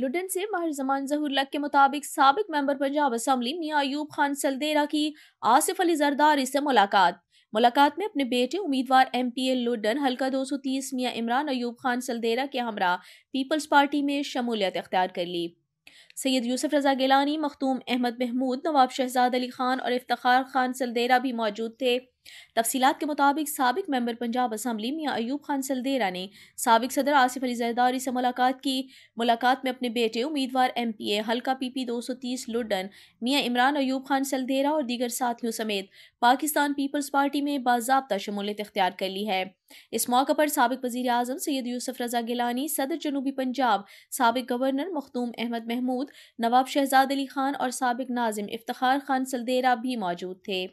लुडन से माहिर जमान लक के मुताबिक सबक मेंबर पंजाब असम्बली मियाँ अयूब खान सलदेरा की आसिफ अली जरदारी से मुलाकात मुलाकात में अपने बेटे उम्मीदवार एम पी एल लुडन हल्का दो सौ तीस मियाँ इमरान अयूब खान सलदेरा के हमरा पीपल्स पार्टी में शमूलियत अख्तियार कर ली सैयद यूसुफ रजा गिलानी मखदूम अहमद महमूद नवाब शहजाद अली खान और इफ्तार खान सलदेरा भी मौजूद थे तफसीत के मुताबिक सबक मेम्बर पंजाब असम्बली मियाँ अयूब खान सलदेरा ने सबक सदर आसिफ अली जरदारी से मुलाकात की मुलाकात में अपने बेटे उम्मीदवार एम पी ए हल्का पी पी दो सौ तीस लुडन मियाँ इमरान अयूब खान सलदेरा और दीगर साथियों समेत पाकिस्तान पीपल्स पार्टी में बाबा शमूलियत अख्तियार कर ली है इस मौके पर सबक वजी अजम सैयद यूसुफ रजा गिलानी सदर जनूबी पंजाब सबक गवर्नर मखदूम अहमद महमूद नवाब शहजाद अली खान और सबक नाजिम इफ्तार खान सलदेरा भी मौजूद थे